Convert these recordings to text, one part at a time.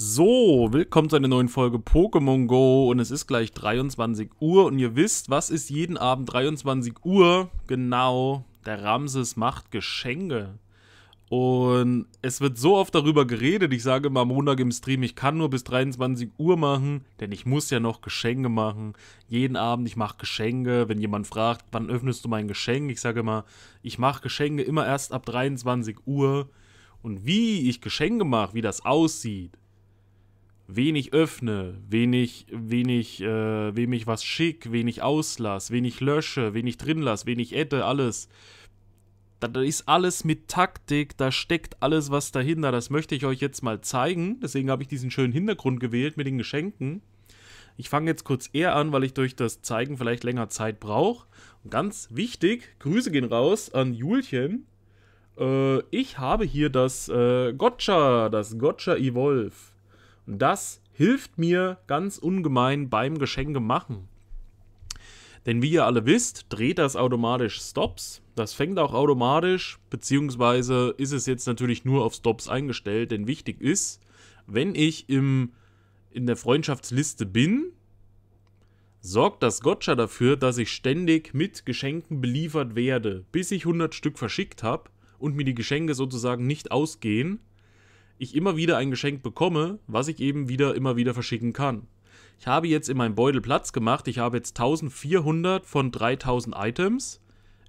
So, willkommen zu einer neuen Folge Pokémon Go und es ist gleich 23 Uhr und ihr wisst, was ist jeden Abend 23 Uhr? Genau, der Ramses macht Geschenke. Und es wird so oft darüber geredet, ich sage immer am Montag im Stream, ich kann nur bis 23 Uhr machen, denn ich muss ja noch Geschenke machen. Jeden Abend, ich mache Geschenke. Wenn jemand fragt, wann öffnest du mein Geschenk? Ich sage immer, ich mache Geschenke immer erst ab 23 Uhr. Und wie ich Geschenke mache, wie das aussieht, wenig öffne, wenig, wenig, äh, wenig was schick, wenig auslass, wenig lösche, wenig drin lass, wenig ette, alles. Das ist alles mit Taktik, da steckt alles was dahinter. Das möchte ich euch jetzt mal zeigen. Deswegen habe ich diesen schönen Hintergrund gewählt mit den Geschenken. Ich fange jetzt kurz eher an, weil ich durch das Zeigen vielleicht länger Zeit brauche. Und ganz wichtig, Grüße gehen raus an Julchen. Äh, ich habe hier das äh, Gotcha, das Gotcha Evolve. Das hilft mir ganz ungemein beim Geschenke machen. Denn wie ihr alle wisst, dreht das automatisch Stops. Das fängt auch automatisch, beziehungsweise ist es jetzt natürlich nur auf Stops eingestellt, denn wichtig ist, wenn ich im, in der Freundschaftsliste bin, sorgt das Gotcha dafür, dass ich ständig mit Geschenken beliefert werde, bis ich 100 Stück verschickt habe und mir die Geschenke sozusagen nicht ausgehen ich immer wieder ein Geschenk bekomme, was ich eben wieder immer wieder verschicken kann. Ich habe jetzt in meinem Beutel Platz gemacht. Ich habe jetzt 1400 von 3000 Items.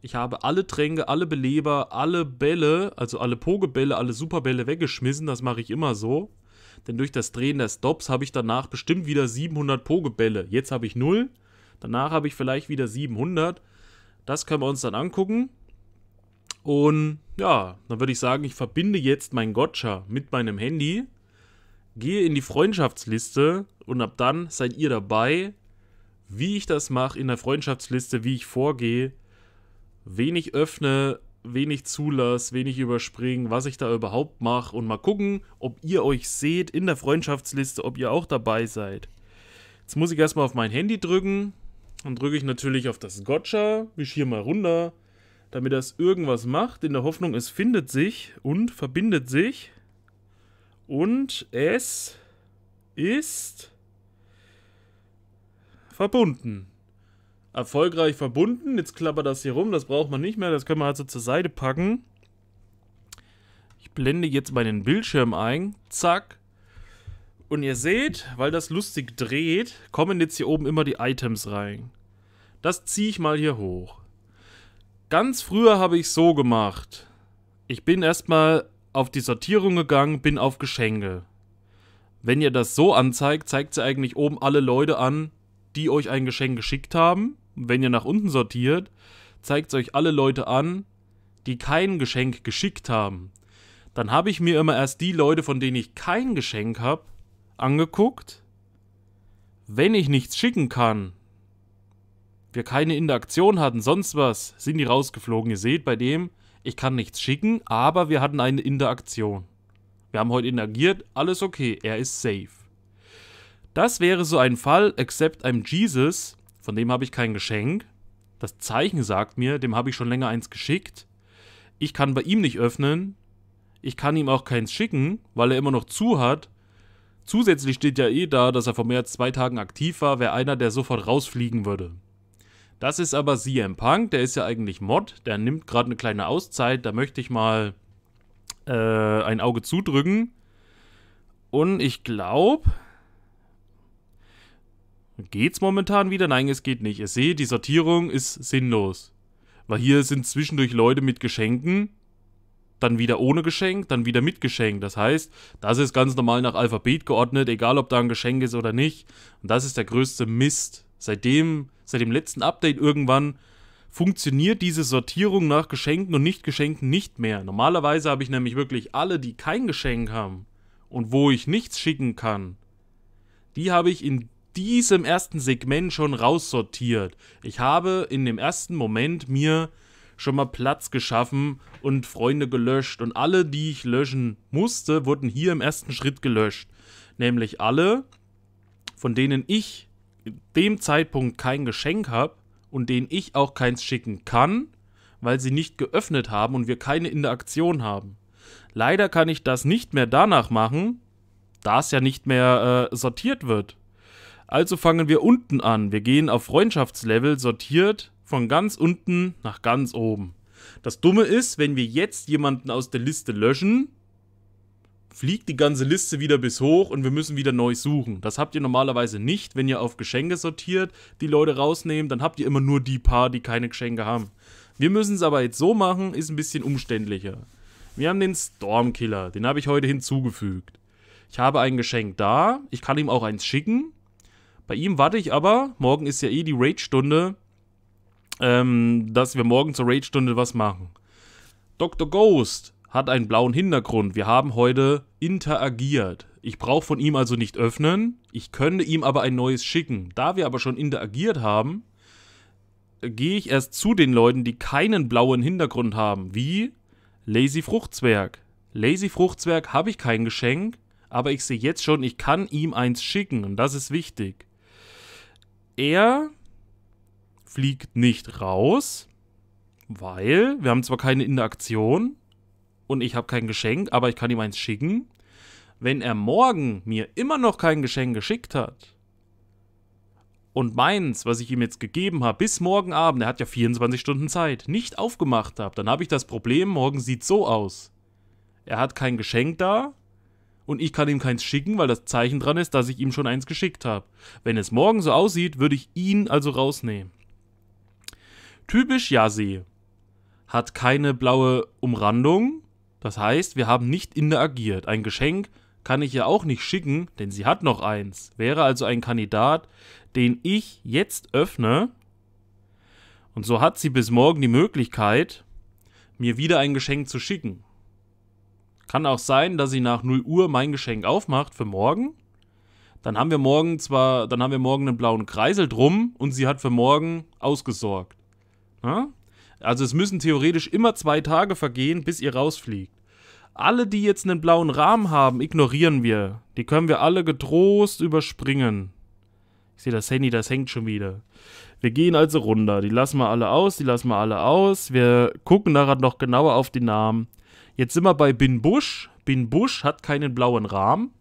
Ich habe alle Tränke, alle Beleber, alle Bälle, also alle Pogebälle, alle Superbälle weggeschmissen. Das mache ich immer so. Denn durch das Drehen der Stops habe ich danach bestimmt wieder 700 Pogebälle. Jetzt habe ich 0. Danach habe ich vielleicht wieder 700. Das können wir uns dann angucken. Und ja, dann würde ich sagen, ich verbinde jetzt mein Gotcha mit meinem Handy, gehe in die Freundschaftsliste und ab dann seid ihr dabei, wie ich das mache in der Freundschaftsliste, wie ich vorgehe, wen ich öffne, wen ich zulasse, wen ich überspringe, was ich da überhaupt mache und mal gucken, ob ihr euch seht in der Freundschaftsliste, ob ihr auch dabei seid. Jetzt muss ich erstmal auf mein Handy drücken. Dann drücke ich natürlich auf das Gotcha, wische hier mal runter, damit das irgendwas macht, in der Hoffnung, es findet sich und verbindet sich. Und es ist verbunden. Erfolgreich verbunden. Jetzt klappert das hier rum, das braucht man nicht mehr, das können wir also zur Seite packen. Ich blende jetzt meinen Bildschirm ein. Zack. Und ihr seht, weil das lustig dreht, kommen jetzt hier oben immer die Items rein. Das ziehe ich mal hier hoch. Ganz früher habe ich so gemacht. Ich bin erstmal auf die Sortierung gegangen, bin auf Geschenke. Wenn ihr das so anzeigt, zeigt sie eigentlich oben alle Leute an, die euch ein Geschenk geschickt haben. Wenn ihr nach unten sortiert, zeigt es euch alle Leute an, die kein Geschenk geschickt haben. Dann habe ich mir immer erst die Leute, von denen ich kein Geschenk habe, angeguckt. Wenn ich nichts schicken kann, wir keine Interaktion hatten, sonst was, sind die rausgeflogen. Ihr seht bei dem, ich kann nichts schicken, aber wir hatten eine Interaktion. Wir haben heute interagiert, alles okay, er ist safe. Das wäre so ein Fall, except I'm Jesus, von dem habe ich kein Geschenk. Das Zeichen sagt mir, dem habe ich schon länger eins geschickt. Ich kann bei ihm nicht öffnen. Ich kann ihm auch keins schicken, weil er immer noch zu hat. Zusätzlich steht ja eh da, dass er vor mehr als zwei Tagen aktiv war, wäre einer, der sofort rausfliegen würde. Das ist aber CM Punk, der ist ja eigentlich Mod, der nimmt gerade eine kleine Auszeit, da möchte ich mal äh, ein Auge zudrücken. Und ich glaube, geht's momentan wieder? Nein, es geht nicht. Ihr seht, die Sortierung ist sinnlos. Weil hier sind zwischendurch Leute mit Geschenken, dann wieder ohne Geschenk, dann wieder mit Geschenk. Das heißt, das ist ganz normal nach Alphabet geordnet, egal ob da ein Geschenk ist oder nicht. Und das ist der größte Mist. Seitdem seit dem letzten Update irgendwann funktioniert diese Sortierung nach Geschenken und Nicht-Geschenken nicht mehr. Normalerweise habe ich nämlich wirklich alle, die kein Geschenk haben und wo ich nichts schicken kann, die habe ich in diesem ersten Segment schon raussortiert. Ich habe in dem ersten Moment mir schon mal Platz geschaffen und Freunde gelöscht und alle, die ich löschen musste, wurden hier im ersten Schritt gelöscht. Nämlich alle, von denen ich dem Zeitpunkt kein Geschenk habe und denen ich auch keins schicken kann, weil sie nicht geöffnet haben und wir keine Interaktion haben. Leider kann ich das nicht mehr danach machen, da es ja nicht mehr äh, sortiert wird. Also fangen wir unten an. Wir gehen auf Freundschaftslevel sortiert von ganz unten nach ganz oben. Das Dumme ist, wenn wir jetzt jemanden aus der Liste löschen, fliegt die ganze Liste wieder bis hoch und wir müssen wieder neu suchen. Das habt ihr normalerweise nicht, wenn ihr auf Geschenke sortiert, die Leute rausnehmt, dann habt ihr immer nur die paar, die keine Geschenke haben. Wir müssen es aber jetzt so machen, ist ein bisschen umständlicher. Wir haben den Stormkiller, den habe ich heute hinzugefügt. Ich habe ein Geschenk da, ich kann ihm auch eins schicken. Bei ihm warte ich aber, morgen ist ja eh die Raid-Stunde, ähm, dass wir morgen zur Raid-Stunde was machen. Dr. Ghost hat einen blauen Hintergrund. Wir haben heute interagiert. Ich brauche von ihm also nicht öffnen. Ich könnte ihm aber ein neues schicken. Da wir aber schon interagiert haben, gehe ich erst zu den Leuten, die keinen blauen Hintergrund haben, wie Lazy Fruchtzwerg. Lazy Fruchtzwerg habe ich kein Geschenk, aber ich sehe jetzt schon, ich kann ihm eins schicken und das ist wichtig. Er fliegt nicht raus, weil wir haben zwar keine Interaktion, und ich habe kein Geschenk, aber ich kann ihm eins schicken. Wenn er morgen mir immer noch kein Geschenk geschickt hat und meins, was ich ihm jetzt gegeben habe, bis morgen Abend, er hat ja 24 Stunden Zeit, nicht aufgemacht habe, dann habe ich das Problem, morgen sieht so aus. Er hat kein Geschenk da und ich kann ihm keins schicken, weil das Zeichen dran ist, dass ich ihm schon eins geschickt habe. Wenn es morgen so aussieht, würde ich ihn also rausnehmen. Typisch Yasi hat keine blaue Umrandung, das heißt, wir haben nicht interagiert. Ein Geschenk kann ich ja auch nicht schicken, denn sie hat noch eins. Wäre also ein Kandidat, den ich jetzt öffne. Und so hat sie bis morgen die Möglichkeit, mir wieder ein Geschenk zu schicken. Kann auch sein, dass sie nach 0 Uhr mein Geschenk aufmacht für morgen. Dann haben wir morgen zwar, dann haben wir morgen einen blauen Kreisel drum und sie hat für morgen ausgesorgt. Na? Also es müssen theoretisch immer zwei Tage vergehen, bis ihr rausfliegt. Alle, die jetzt einen blauen Rahmen haben, ignorieren wir. Die können wir alle getrost überspringen. Ich sehe das Handy, das hängt schon wieder. Wir gehen also runter. Die lassen wir alle aus, die lassen wir alle aus. Wir gucken nachher noch genauer auf die Namen. Jetzt sind wir bei Bin Busch. Bin Busch hat keinen blauen Rahmen.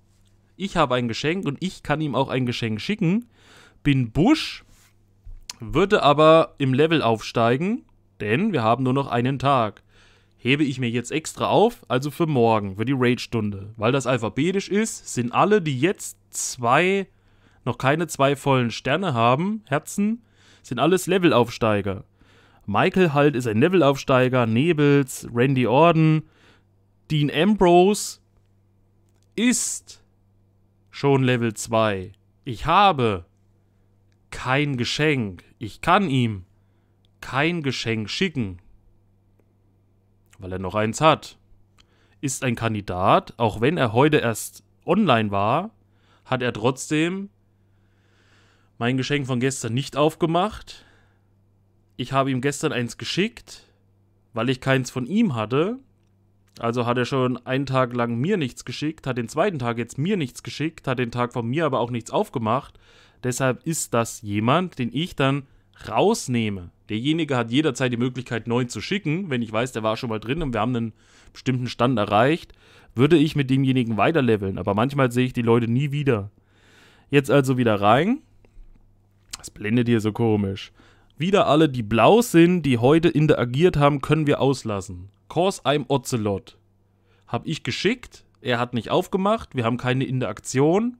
Ich habe ein Geschenk und ich kann ihm auch ein Geschenk schicken. Bin Busch würde aber im Level aufsteigen denn wir haben nur noch einen Tag. Hebe ich mir jetzt extra auf, also für morgen, für die Raid-Stunde. Weil das alphabetisch ist, sind alle, die jetzt zwei, noch keine zwei vollen Sterne haben, Herzen, sind alles Levelaufsteiger. Michael halt ist ein Levelaufsteiger, Nebels, Randy Orton, Dean Ambrose ist schon Level 2. Ich habe kein Geschenk. Ich kann ihm kein Geschenk schicken, weil er noch eins hat. Ist ein Kandidat, auch wenn er heute erst online war, hat er trotzdem mein Geschenk von gestern nicht aufgemacht. Ich habe ihm gestern eins geschickt, weil ich keins von ihm hatte. Also hat er schon einen Tag lang mir nichts geschickt, hat den zweiten Tag jetzt mir nichts geschickt, hat den Tag von mir aber auch nichts aufgemacht. Deshalb ist das jemand, den ich dann rausnehme. Derjenige hat jederzeit die Möglichkeit, neun zu schicken. Wenn ich weiß, der war schon mal drin und wir haben einen bestimmten Stand erreicht, würde ich mit demjenigen weiterleveln. Aber manchmal sehe ich die Leute nie wieder. Jetzt also wieder rein. Das blendet hier so komisch. Wieder alle, die blau sind, die heute interagiert haben, können wir auslassen. Cause I'm Ocelot. Hab ich geschickt, er hat nicht aufgemacht, wir haben keine Interaktion.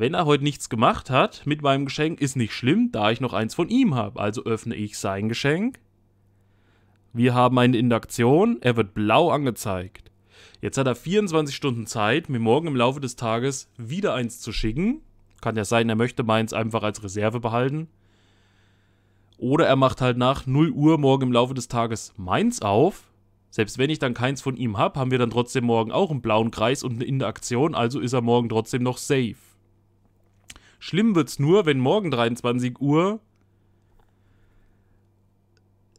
Wenn er heute nichts gemacht hat mit meinem Geschenk, ist nicht schlimm, da ich noch eins von ihm habe. Also öffne ich sein Geschenk. Wir haben eine Induktion, er wird blau angezeigt. Jetzt hat er 24 Stunden Zeit, mir morgen im Laufe des Tages wieder eins zu schicken. Kann ja sein, er möchte meins einfach als Reserve behalten. Oder er macht halt nach 0 Uhr morgen im Laufe des Tages meins auf. Selbst wenn ich dann keins von ihm habe, haben wir dann trotzdem morgen auch einen blauen Kreis und eine Interaktion, also ist er morgen trotzdem noch safe. Schlimm wird's nur, wenn morgen 23 Uhr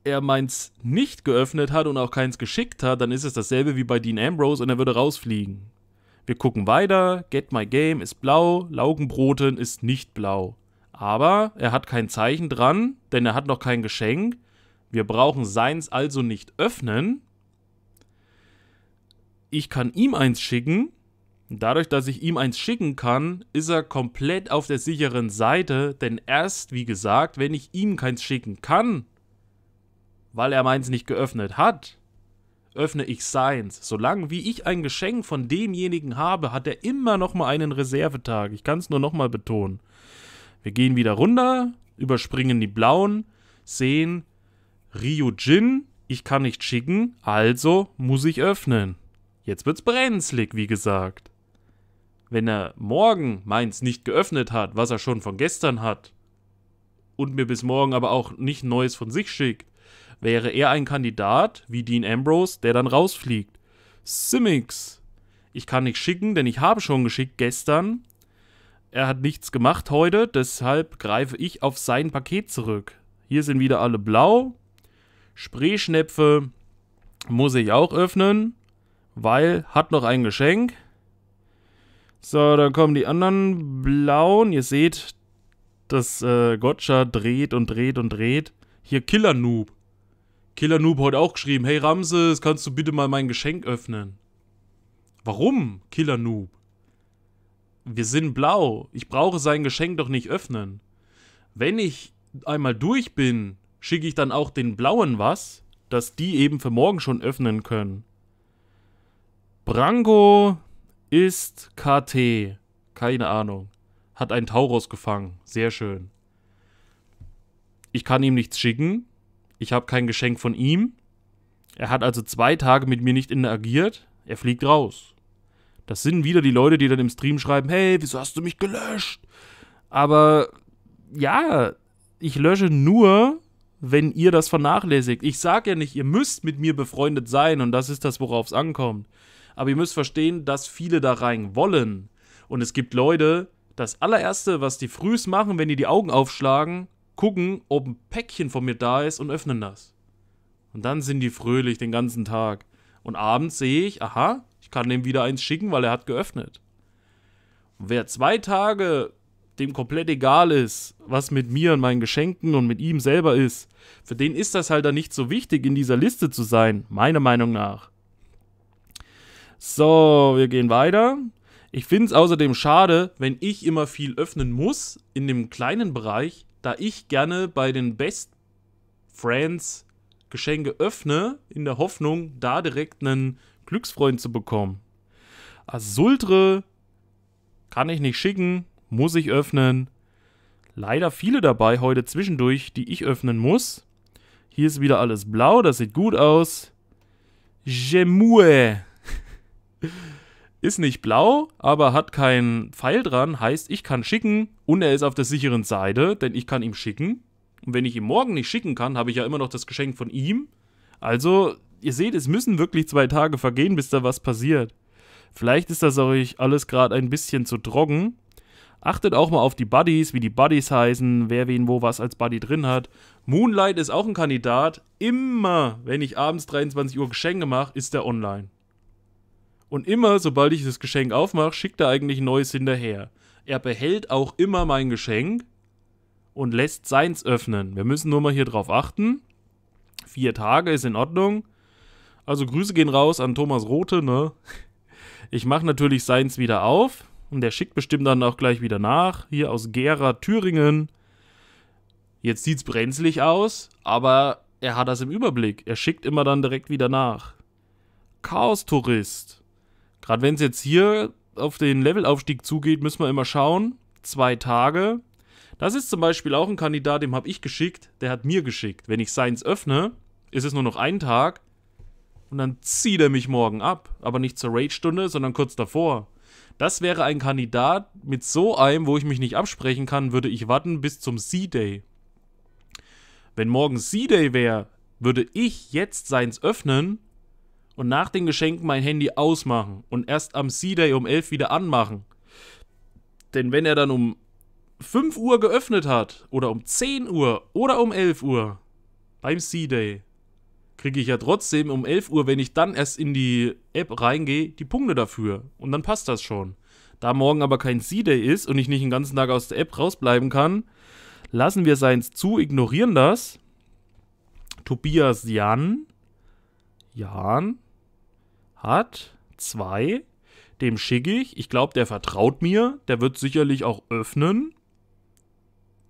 er meins nicht geöffnet hat und auch keins geschickt hat, dann ist es dasselbe wie bei Dean Ambrose und er würde rausfliegen. Wir gucken weiter, Get My Game ist blau, Laugenbroten ist nicht blau. Aber er hat kein Zeichen dran, denn er hat noch kein Geschenk. Wir brauchen seins also nicht öffnen. Ich kann ihm eins schicken, und dadurch, dass ich ihm eins schicken kann, ist er komplett auf der sicheren Seite, denn erst, wie gesagt, wenn ich ihm keins schicken kann, weil er meins nicht geöffnet hat, öffne ich seins. Solange wie ich ein Geschenk von demjenigen habe, hat er immer nochmal einen Reservetag. Ich kann es nur nochmal betonen. Wir gehen wieder runter, überspringen die blauen, sehen Ryujin, ich kann nicht schicken, also muss ich öffnen. Jetzt wird's brenzlig, wie gesagt wenn er morgen meins nicht geöffnet hat, was er schon von gestern hat, und mir bis morgen aber auch nicht Neues von sich schickt, wäre er ein Kandidat wie Dean Ambrose, der dann rausfliegt. Simmix, Ich kann nicht schicken, denn ich habe schon geschickt gestern. Er hat nichts gemacht heute, deshalb greife ich auf sein Paket zurück. Hier sind wieder alle blau. Spreeschnäpfe muss ich auch öffnen, weil hat noch ein Geschenk. So, dann kommen die anderen blauen. Ihr seht, dass äh, Gotcha dreht und dreht und dreht. Hier Killer Noob. Killer Noob heute auch geschrieben. Hey Ramses, kannst du bitte mal mein Geschenk öffnen? Warum, Killer Noob? Wir sind blau. Ich brauche sein Geschenk doch nicht öffnen. Wenn ich einmal durch bin, schicke ich dann auch den Blauen was, dass die eben für morgen schon öffnen können. Branko, ist KT. Keine Ahnung. Hat einen Taurus gefangen. Sehr schön. Ich kann ihm nichts schicken. Ich habe kein Geschenk von ihm. Er hat also zwei Tage mit mir nicht interagiert. Er fliegt raus. Das sind wieder die Leute, die dann im Stream schreiben, hey, wieso hast du mich gelöscht? Aber ja, ich lösche nur, wenn ihr das vernachlässigt. Ich sage ja nicht, ihr müsst mit mir befreundet sein und das ist das, worauf es ankommt. Aber ihr müsst verstehen, dass viele da rein wollen. Und es gibt Leute, das allererste, was die frühs machen, wenn die die Augen aufschlagen, gucken, ob ein Päckchen von mir da ist und öffnen das. Und dann sind die fröhlich den ganzen Tag. Und abends sehe ich, aha, ich kann dem wieder eins schicken, weil er hat geöffnet. Und wer zwei Tage dem komplett egal ist, was mit mir und meinen Geschenken und mit ihm selber ist, für den ist das halt dann nicht so wichtig, in dieser Liste zu sein, meiner Meinung nach. So, wir gehen weiter. Ich finde es außerdem schade, wenn ich immer viel öffnen muss in dem kleinen Bereich, da ich gerne bei den Best Friends Geschenke öffne, in der Hoffnung, da direkt einen Glücksfreund zu bekommen. Asultre kann ich nicht schicken, muss ich öffnen. Leider viele dabei heute zwischendurch, die ich öffnen muss. Hier ist wieder alles blau, das sieht gut aus. Gemue ist nicht blau, aber hat keinen Pfeil dran, heißt, ich kann schicken und er ist auf der sicheren Seite, denn ich kann ihm schicken. Und wenn ich ihm morgen nicht schicken kann, habe ich ja immer noch das Geschenk von ihm. Also, ihr seht, es müssen wirklich zwei Tage vergehen, bis da was passiert. Vielleicht ist das euch alles gerade ein bisschen zu trocken. Achtet auch mal auf die Buddies, wie die Buddies heißen, wer wen wo was als Buddy drin hat. Moonlight ist auch ein Kandidat. Immer, wenn ich abends 23 Uhr Geschenke mache, ist er online. Und immer, sobald ich das Geschenk aufmache, schickt er eigentlich Neues hinterher. Er behält auch immer mein Geschenk und lässt seins öffnen. Wir müssen nur mal hier drauf achten. Vier Tage ist in Ordnung. Also Grüße gehen raus an Thomas Rote, ne? Ich mache natürlich seins wieder auf und der schickt bestimmt dann auch gleich wieder nach. Hier aus Gera, Thüringen. Jetzt sieht's brenzlig aus, aber er hat das im Überblick. Er schickt immer dann direkt wieder nach. Chaos-Tourist. Gerade wenn es jetzt hier auf den Levelaufstieg zugeht, müssen wir immer schauen. Zwei Tage. Das ist zum Beispiel auch ein Kandidat, dem habe ich geschickt. Der hat mir geschickt. Wenn ich Seins öffne, ist es nur noch ein Tag. Und dann zieht er mich morgen ab. Aber nicht zur Raid-Stunde, sondern kurz davor. Das wäre ein Kandidat mit so einem, wo ich mich nicht absprechen kann, würde ich warten bis zum C-Day. Wenn morgen C-Day wäre, würde ich jetzt seins öffnen und nach den Geschenken mein Handy ausmachen und erst am C-Day um 11 wieder anmachen. Denn wenn er dann um 5 Uhr geöffnet hat oder um 10 Uhr oder um 11 Uhr beim C-Day, kriege ich ja trotzdem um 11 Uhr, wenn ich dann erst in die App reingehe, die Punkte dafür. Und dann passt das schon. Da morgen aber kein C-Day ist und ich nicht den ganzen Tag aus der App rausbleiben kann, lassen wir seins zu, ignorieren das. Tobias Jan Jan hat zwei. Dem schicke ich. Ich glaube, der vertraut mir. Der wird sicherlich auch öffnen.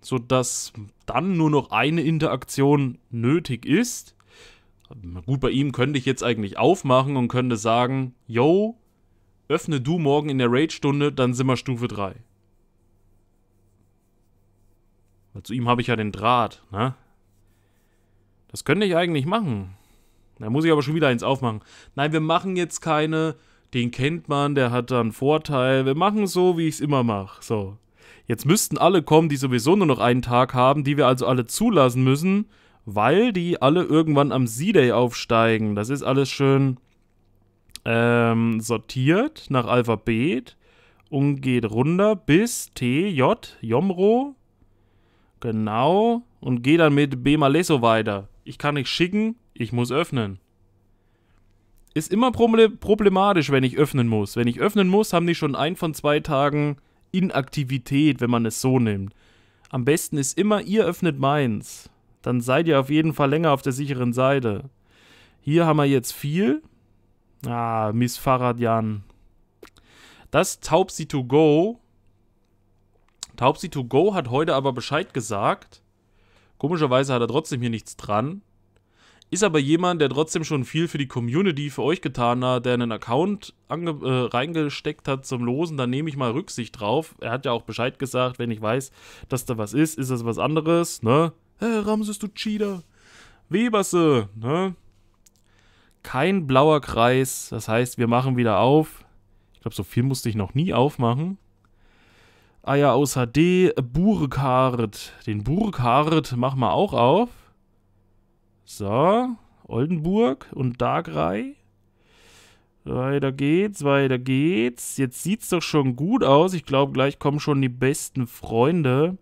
Sodass dann nur noch eine Interaktion nötig ist. Gut, bei ihm könnte ich jetzt eigentlich aufmachen und könnte sagen, yo, öffne du morgen in der Raid-Stunde, dann sind wir Stufe 3. Weil zu ihm habe ich ja den Draht, ne? Das könnte ich eigentlich machen. Da muss ich aber schon wieder eins aufmachen. Nein, wir machen jetzt keine, den kennt man, der hat dann Vorteil. Wir machen so, wie ich es immer mache. So. Jetzt müssten alle kommen, die sowieso nur noch einen Tag haben, die wir also alle zulassen müssen, weil die alle irgendwann am Z-Day aufsteigen. Das ist alles schön ähm, sortiert nach Alphabet und geht runter bis T, J, Jomro. Genau. Und geht dann mit B Bemaleso weiter ich kann nicht schicken, ich muss öffnen. Ist immer problematisch, wenn ich öffnen muss. Wenn ich öffnen muss, haben die schon ein von zwei Tagen Inaktivität, wenn man es so nimmt. Am besten ist immer, ihr öffnet meins. Dann seid ihr auf jeden Fall länger auf der sicheren Seite. Hier haben wir jetzt viel. Ah, Miss Faradian. Das Taubsi to go. Taubsi to go hat heute aber Bescheid gesagt, Komischerweise hat er trotzdem hier nichts dran. Ist aber jemand, der trotzdem schon viel für die Community, für euch getan hat, der einen Account äh, reingesteckt hat zum Losen, da nehme ich mal Rücksicht drauf. Er hat ja auch Bescheid gesagt, wenn ich weiß, dass da was ist, ist das was anderes, ne? Hey, Ramses, du Cheater. Weberse, ne? Kein blauer Kreis, das heißt, wir machen wieder auf. Ich glaube, so viel musste ich noch nie aufmachen. Eier aus HD, Burkhardt. Den Burkhardt machen wir auch auf. So, Oldenburg und Dagrei. Weiter geht's, weiter geht's. Jetzt sieht's doch schon gut aus. Ich glaube, gleich kommen schon die besten Freunde.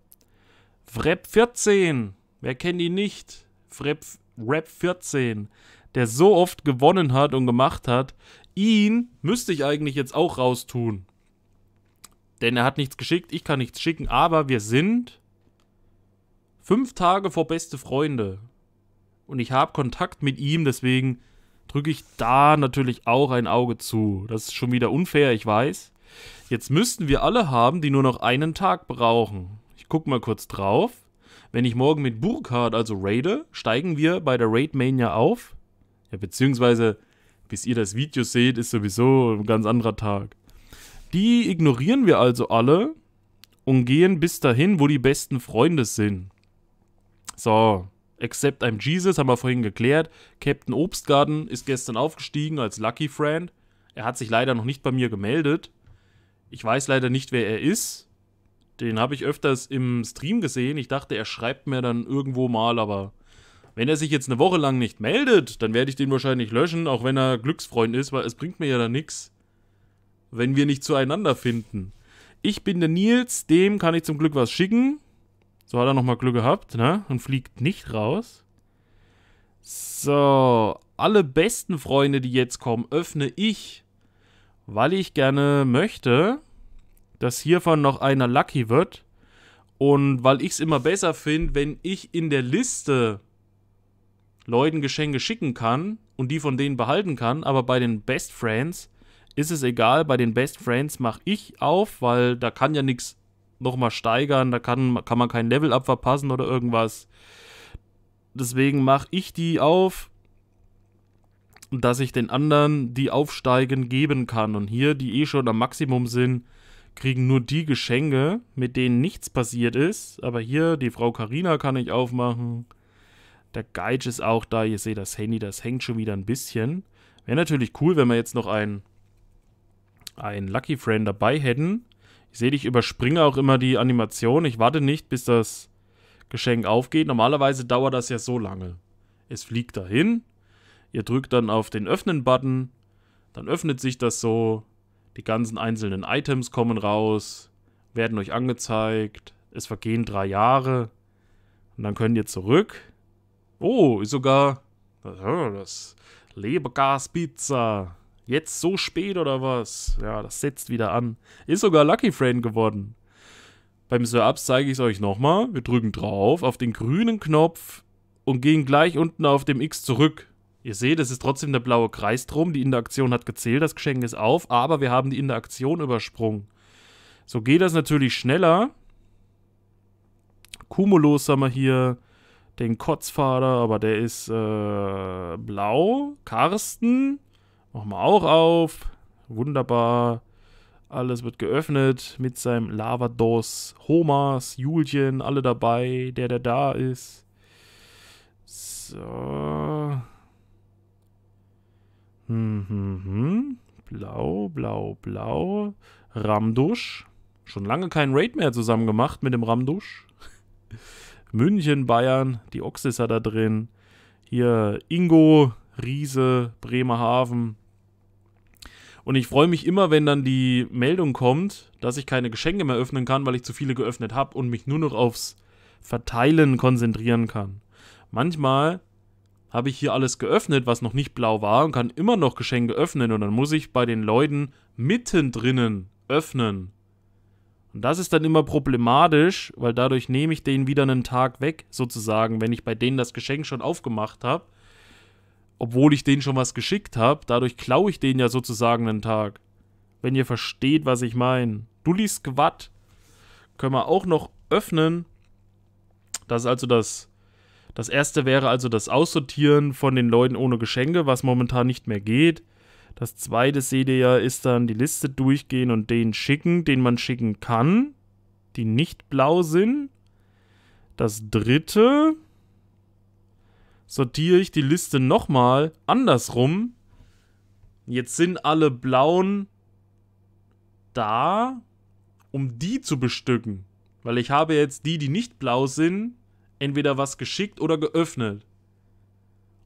Vrep 14. Wer kennt ihn nicht? Vrep, Rap 14. Der so oft gewonnen hat und gemacht hat. Ihn müsste ich eigentlich jetzt auch raustun. Denn er hat nichts geschickt, ich kann nichts schicken, aber wir sind fünf Tage vor beste Freunde. Und ich habe Kontakt mit ihm, deswegen drücke ich da natürlich auch ein Auge zu. Das ist schon wieder unfair, ich weiß. Jetzt müssten wir alle haben, die nur noch einen Tag brauchen. Ich gucke mal kurz drauf. Wenn ich morgen mit Burkhardt also raide, steigen wir bei der Raid Mania auf. Ja, beziehungsweise, bis ihr das Video seht, ist sowieso ein ganz anderer Tag. Die ignorieren wir also alle und gehen bis dahin, wo die besten Freunde sind. So, except I'm Jesus, haben wir vorhin geklärt. Captain Obstgarten ist gestern aufgestiegen als Lucky Friend. Er hat sich leider noch nicht bei mir gemeldet. Ich weiß leider nicht, wer er ist. Den habe ich öfters im Stream gesehen. Ich dachte, er schreibt mir dann irgendwo mal, aber wenn er sich jetzt eine Woche lang nicht meldet, dann werde ich den wahrscheinlich löschen, auch wenn er Glücksfreund ist, weil es bringt mir ja dann nichts wenn wir nicht zueinander finden. Ich bin der Nils, dem kann ich zum Glück was schicken. So hat er nochmal Glück gehabt, ne? Und fliegt nicht raus. So, alle besten Freunde, die jetzt kommen, öffne ich, weil ich gerne möchte, dass hiervon noch einer lucky wird. Und weil ich es immer besser finde, wenn ich in der Liste Leuten Geschenke schicken kann und die von denen behalten kann, aber bei den Best Friends ist es egal, bei den Best Friends mache ich auf, weil da kann ja nichts nochmal steigern, da kann, kann man kein Level-Up verpassen oder irgendwas. Deswegen mache ich die auf, dass ich den anderen, die aufsteigen, geben kann. Und hier, die eh schon am Maximum sind, kriegen nur die Geschenke, mit denen nichts passiert ist. Aber hier, die Frau Karina kann ich aufmachen. Der Geitsch ist auch da. Ihr seht das Handy, das hängt schon wieder ein bisschen. Wäre natürlich cool, wenn wir jetzt noch einen einen Lucky Frame dabei hätten. Ich sehe, ich überspringe auch immer die Animation. Ich warte nicht, bis das Geschenk aufgeht. Normalerweise dauert das ja so lange. Es fliegt dahin. Ihr drückt dann auf den Öffnen-Button. Dann öffnet sich das so. Die ganzen einzelnen Items kommen raus, werden euch angezeigt. Es vergehen drei Jahre. Und dann könnt ihr zurück. Oh, ist sogar das Lebergas-Pizza. Jetzt so spät oder was? Ja, das setzt wieder an. Ist sogar Lucky Friend geworden. Beim Sir-Ups zeige ich es euch nochmal. Wir drücken drauf auf den grünen Knopf und gehen gleich unten auf dem X zurück. Ihr seht, es ist trotzdem der blaue Kreis drum. Die Interaktion hat gezählt, das Geschenk ist auf, aber wir haben die Interaktion übersprungen. So geht das natürlich schneller. Kumulus haben wir hier den Kotzfader, aber der ist äh, blau. Karsten Machen wir auch auf. Wunderbar. Alles wird geöffnet mit seinem Lavados, Homas, Julchen, alle dabei, der, der da ist. So. Hm, hm, hm. Blau, blau, blau. Ramdusch. Schon lange kein Raid mehr zusammen gemacht mit dem Ramdusch. München, Bayern, die Oxis hat da drin. Hier Ingo, Riese, Bremerhaven. Und ich freue mich immer, wenn dann die Meldung kommt, dass ich keine Geschenke mehr öffnen kann, weil ich zu viele geöffnet habe und mich nur noch aufs Verteilen konzentrieren kann. Manchmal habe ich hier alles geöffnet, was noch nicht blau war und kann immer noch Geschenke öffnen und dann muss ich bei den Leuten mittendrin öffnen. Und das ist dann immer problematisch, weil dadurch nehme ich denen wieder einen Tag weg, sozusagen, wenn ich bei denen das Geschenk schon aufgemacht habe obwohl ich denen schon was geschickt habe. Dadurch klaue ich denen ja sozusagen einen Tag. Wenn ihr versteht, was ich meine. Dully Squad können wir auch noch öffnen. Das ist also das. Das erste wäre also das Aussortieren von den Leuten ohne Geschenke, was momentan nicht mehr geht. Das zweite seht ihr ja, ist dann die Liste durchgehen und den schicken, den man schicken kann, die nicht blau sind. Das dritte sortiere ich die Liste nochmal andersrum. Jetzt sind alle blauen da, um die zu bestücken. Weil ich habe jetzt die, die nicht blau sind, entweder was geschickt oder geöffnet.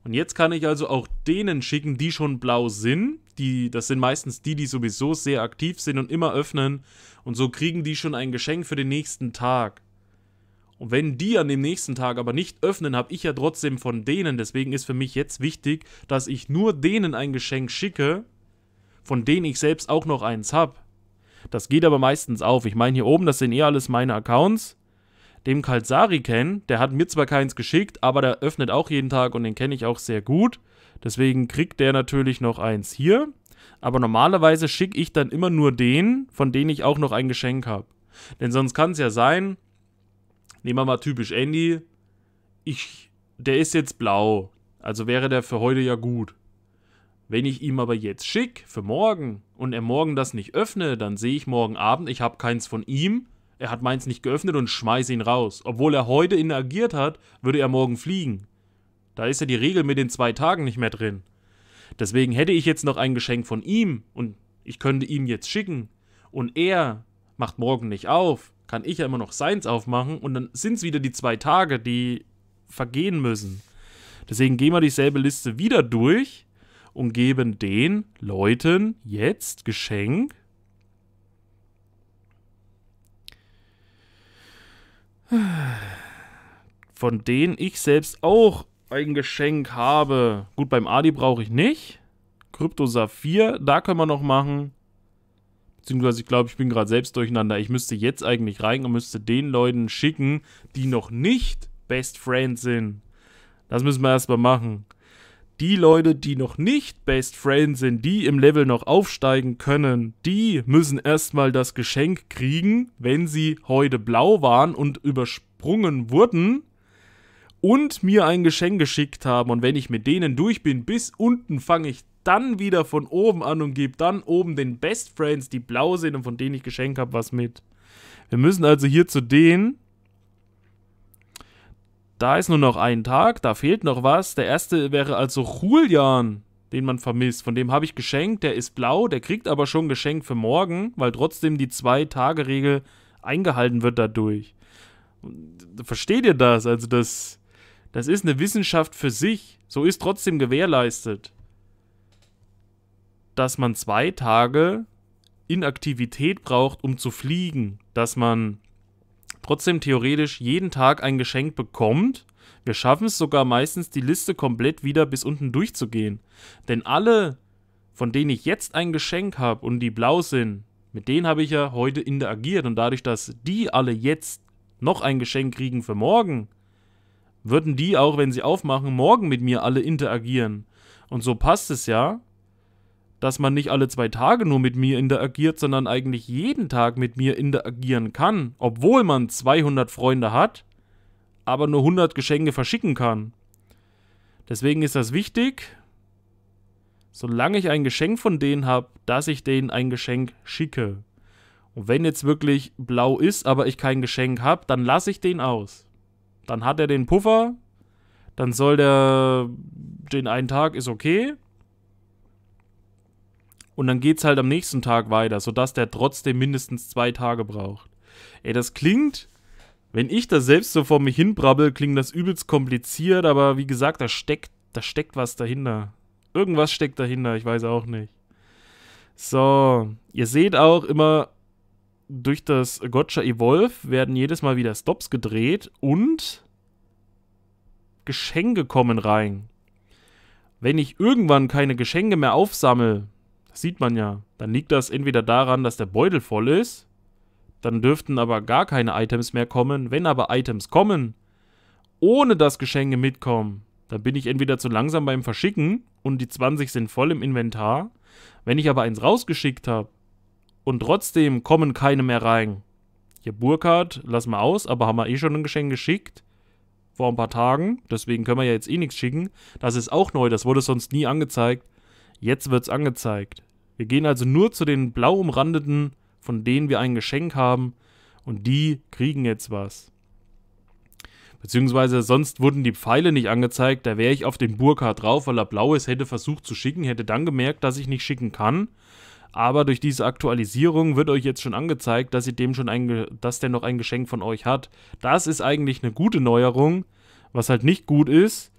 Und jetzt kann ich also auch denen schicken, die schon blau sind. Die, das sind meistens die, die sowieso sehr aktiv sind und immer öffnen. Und so kriegen die schon ein Geschenk für den nächsten Tag. Und wenn die an dem nächsten Tag aber nicht öffnen, habe ich ja trotzdem von denen. Deswegen ist für mich jetzt wichtig, dass ich nur denen ein Geschenk schicke, von denen ich selbst auch noch eins habe. Das geht aber meistens auf. Ich meine, hier oben, das sind eh alles meine Accounts. Dem Kalsari kennen, der hat mir zwar keins geschickt, aber der öffnet auch jeden Tag und den kenne ich auch sehr gut. Deswegen kriegt der natürlich noch eins hier. Aber normalerweise schicke ich dann immer nur den, von denen ich auch noch ein Geschenk habe. Denn sonst kann es ja sein, Nehmen wir mal typisch Andy. Ich, der ist jetzt blau. Also wäre der für heute ja gut. Wenn ich ihm aber jetzt schick für morgen und er morgen das nicht öffne, dann sehe ich morgen Abend, ich habe keins von ihm, er hat meins nicht geöffnet und schmeiße ihn raus. Obwohl er heute interagiert hat, würde er morgen fliegen. Da ist ja die Regel mit den zwei Tagen nicht mehr drin. Deswegen hätte ich jetzt noch ein Geschenk von ihm und ich könnte ihm jetzt schicken. Und er macht morgen nicht auf kann ich ja immer noch seins aufmachen und dann sind es wieder die zwei Tage, die vergehen müssen. Deswegen gehen wir dieselbe Liste wieder durch und geben den Leuten jetzt Geschenk. Von denen ich selbst auch ein Geschenk habe. Gut, beim Adi brauche ich nicht. Krypto Saphir, da können wir noch machen beziehungsweise ich glaube, ich bin gerade selbst durcheinander. Ich müsste jetzt eigentlich rein und müsste den Leuten schicken, die noch nicht Best Friends sind. Das müssen wir erstmal machen. Die Leute, die noch nicht Best Friends sind, die im Level noch aufsteigen können, die müssen erstmal das Geschenk kriegen, wenn sie heute blau waren und übersprungen wurden und mir ein Geschenk geschickt haben. Und wenn ich mit denen durch bin, bis unten fange ich dann wieder von oben an und gebe dann oben den Best Friends, die blau sind und von denen ich geschenkt habe, was mit. Wir müssen also hier zu denen. Da ist nur noch ein Tag, da fehlt noch was. Der erste wäre also Julian, den man vermisst. Von dem habe ich geschenkt, der ist blau, der kriegt aber schon Geschenk für morgen, weil trotzdem die Zwei-Tage-Regel eingehalten wird dadurch. Versteht ihr das? Also das, das ist eine Wissenschaft für sich. So ist trotzdem gewährleistet dass man zwei Tage Inaktivität braucht, um zu fliegen, dass man trotzdem theoretisch jeden Tag ein Geschenk bekommt. Wir schaffen es sogar meistens, die Liste komplett wieder bis unten durchzugehen. Denn alle, von denen ich jetzt ein Geschenk habe und die blau sind, mit denen habe ich ja heute interagiert. Und dadurch, dass die alle jetzt noch ein Geschenk kriegen für morgen, würden die auch, wenn sie aufmachen, morgen mit mir alle interagieren. Und so passt es ja, dass man nicht alle zwei Tage nur mit mir interagiert, sondern eigentlich jeden Tag mit mir interagieren kann, obwohl man 200 Freunde hat, aber nur 100 Geschenke verschicken kann. Deswegen ist das wichtig, solange ich ein Geschenk von denen habe, dass ich denen ein Geschenk schicke. Und wenn jetzt wirklich blau ist, aber ich kein Geschenk habe, dann lasse ich den aus. Dann hat er den Puffer, dann soll der den einen Tag ist okay, und dann geht's halt am nächsten Tag weiter, sodass der trotzdem mindestens zwei Tage braucht. Ey, das klingt, wenn ich das selbst so vor mich hinbrabbel, klingt das übelst kompliziert, aber wie gesagt, da steckt, da steckt was dahinter. Irgendwas steckt dahinter, ich weiß auch nicht. So, ihr seht auch immer, durch das Gotcha Evolve werden jedes Mal wieder Stops gedreht und Geschenke kommen rein. Wenn ich irgendwann keine Geschenke mehr aufsammle, das sieht man ja. Dann liegt das entweder daran, dass der Beutel voll ist. Dann dürften aber gar keine Items mehr kommen. Wenn aber Items kommen, ohne dass Geschenke mitkommen, dann bin ich entweder zu langsam beim Verschicken und die 20 sind voll im Inventar. Wenn ich aber eins rausgeschickt habe und trotzdem kommen keine mehr rein. Hier Burkhardt, lass mal aus, aber haben wir eh schon ein Geschenk geschickt. Vor ein paar Tagen, deswegen können wir ja jetzt eh nichts schicken. Das ist auch neu, das wurde sonst nie angezeigt. Jetzt wird's angezeigt. Wir gehen also nur zu den blau umrandeten, von denen wir ein Geschenk haben, und die kriegen jetzt was. Beziehungsweise sonst wurden die Pfeile nicht angezeigt, da wäre ich auf den Burka drauf, weil er blau ist, hätte versucht zu schicken, hätte dann gemerkt, dass ich nicht schicken kann. Aber durch diese Aktualisierung wird euch jetzt schon angezeigt, dass, ihr dem schon ein, dass der noch ein Geschenk von euch hat. Das ist eigentlich eine gute Neuerung. Was halt nicht gut ist,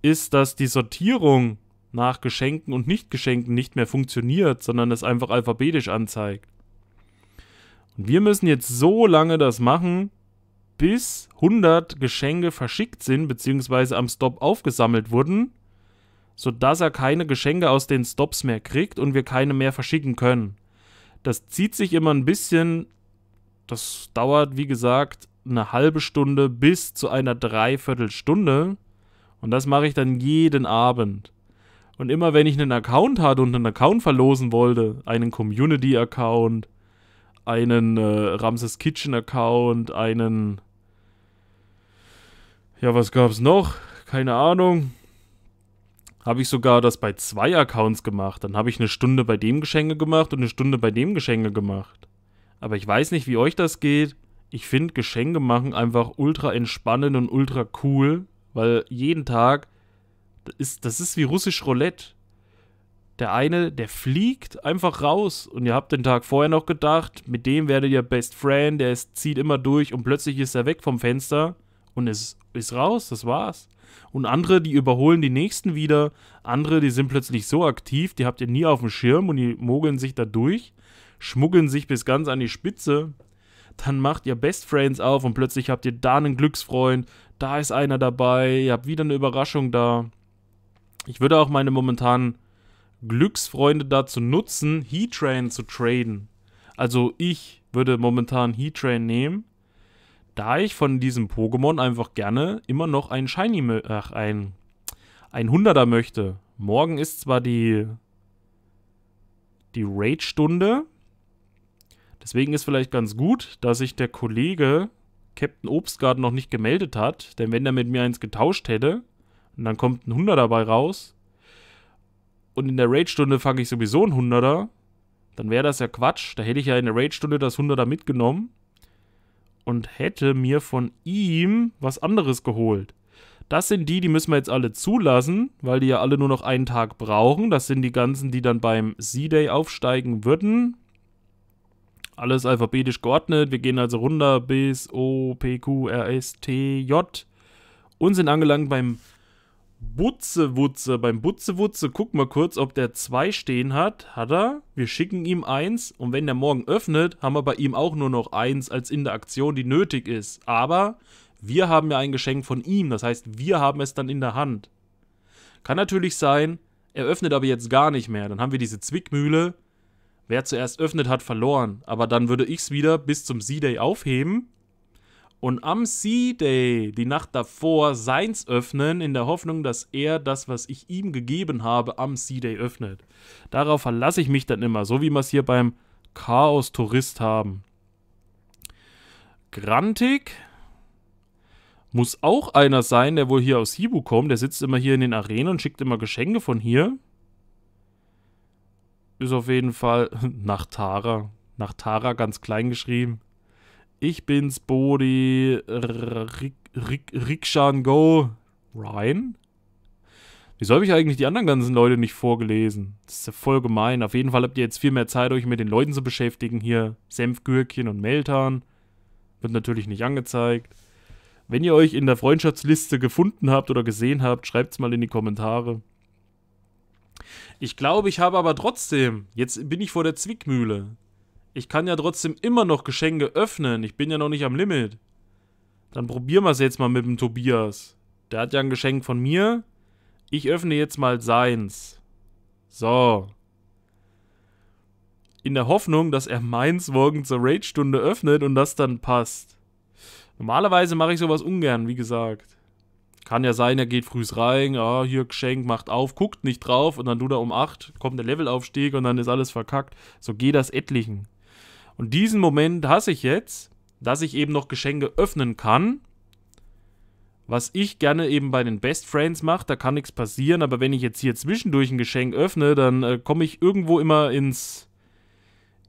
ist, dass die Sortierung nach Geschenken und Nichtgeschenken nicht mehr funktioniert, sondern es einfach alphabetisch anzeigt. Und wir müssen jetzt so lange das machen, bis 100 Geschenke verschickt sind bzw. am Stop aufgesammelt wurden, sodass er keine Geschenke aus den Stops mehr kriegt und wir keine mehr verschicken können. Das zieht sich immer ein bisschen, das dauert wie gesagt eine halbe Stunde bis zu einer Dreiviertelstunde und das mache ich dann jeden Abend. Und immer wenn ich einen Account hatte und einen Account verlosen wollte, einen Community-Account, einen äh, Ramses Kitchen-Account, einen... Ja, was gab's noch? Keine Ahnung. Habe ich sogar das bei zwei Accounts gemacht. Dann habe ich eine Stunde bei dem Geschenke gemacht und eine Stunde bei dem Geschenke gemacht. Aber ich weiß nicht, wie euch das geht. Ich finde Geschenke machen einfach ultra entspannend und ultra cool, weil jeden Tag das ist, das ist wie russisch Roulette. Der eine, der fliegt einfach raus und ihr habt den Tag vorher noch gedacht, mit dem werdet ihr Best Friend, der ist, zieht immer durch und plötzlich ist er weg vom Fenster und ist, ist raus, das war's. Und andere, die überholen die nächsten wieder, andere, die sind plötzlich so aktiv, die habt ihr nie auf dem Schirm und die mogeln sich da durch, schmuggeln sich bis ganz an die Spitze. Dann macht ihr Best Friends auf und plötzlich habt ihr da einen Glücksfreund, da ist einer dabei, ihr habt wieder eine Überraschung da. Ich würde auch meine momentanen Glücksfreunde dazu nutzen, heat zu traden. Also ich würde momentan heat nehmen, da ich von diesem Pokémon einfach gerne immer noch einen Shiny, ach, ein, ein 100er möchte. Morgen ist zwar die, die Raid-Stunde, deswegen ist vielleicht ganz gut, dass sich der Kollege Captain Obstgarten noch nicht gemeldet hat, denn wenn er mit mir eins getauscht hätte, und dann kommt ein 100er dabei raus. Und in der Raid-Stunde fange ich sowieso ein 100er. Dann wäre das ja Quatsch. Da hätte ich ja in der Raid-Stunde das 100er mitgenommen. Und hätte mir von ihm was anderes geholt. Das sind die, die müssen wir jetzt alle zulassen, weil die ja alle nur noch einen Tag brauchen. Das sind die ganzen, die dann beim Z-Day aufsteigen würden. Alles alphabetisch geordnet. Wir gehen also runter bis O, P, Q, R, S, T, J und sind angelangt beim Butzewutze. Beim Butzewutze guck mal kurz, ob der zwei stehen hat. Hat er? Wir schicken ihm eins und wenn der morgen öffnet, haben wir bei ihm auch nur noch eins als in der Aktion, die nötig ist. Aber wir haben ja ein Geschenk von ihm, das heißt, wir haben es dann in der Hand. Kann natürlich sein, er öffnet aber jetzt gar nicht mehr. Dann haben wir diese Zwickmühle. Wer zuerst öffnet, hat verloren. Aber dann würde ich es wieder bis zum C-Day aufheben und am C-Day, die Nacht davor, seins öffnen, in der Hoffnung, dass er das, was ich ihm gegeben habe, am C-Day öffnet. Darauf verlasse ich mich dann immer, so wie wir es hier beim Chaos-Tourist haben. Grantik muss auch einer sein, der wohl hier aus Hibu kommt. Der sitzt immer hier in den Arenen und schickt immer Geschenke von hier. Ist auf jeden Fall nach Tara. Nach Tara ganz klein geschrieben. Ich bin's, Bodi, Rick, Rick, Rikshan Go, Ryan? Wieso habe ich eigentlich die anderen ganzen Leute nicht vorgelesen? Das ist ja voll gemein. Auf jeden Fall habt ihr jetzt viel mehr Zeit, euch mit den Leuten zu beschäftigen. Hier Senfgürkchen und Meltan. Wird natürlich nicht angezeigt. Wenn ihr euch in der Freundschaftsliste gefunden habt oder gesehen habt, schreibt es mal in die Kommentare. Ich glaube, ich habe aber trotzdem, jetzt bin ich vor der Zwickmühle. Ich kann ja trotzdem immer noch Geschenke öffnen. Ich bin ja noch nicht am Limit. Dann probieren wir es jetzt mal mit dem Tobias. Der hat ja ein Geschenk von mir. Ich öffne jetzt mal seins. So. In der Hoffnung, dass er meins morgen zur Raid-Stunde öffnet und das dann passt. Normalerweise mache ich sowas ungern, wie gesagt. Kann ja sein, er geht frühs rein, ah, hier Geschenk, macht auf, guckt nicht drauf und dann du da um 8, kommt der Levelaufstieg und dann ist alles verkackt. So geht das etlichen. Und diesen Moment hasse ich jetzt, dass ich eben noch Geschenke öffnen kann. Was ich gerne eben bei den Best Friends mache, da kann nichts passieren, aber wenn ich jetzt hier zwischendurch ein Geschenk öffne, dann äh, komme ich irgendwo immer ins,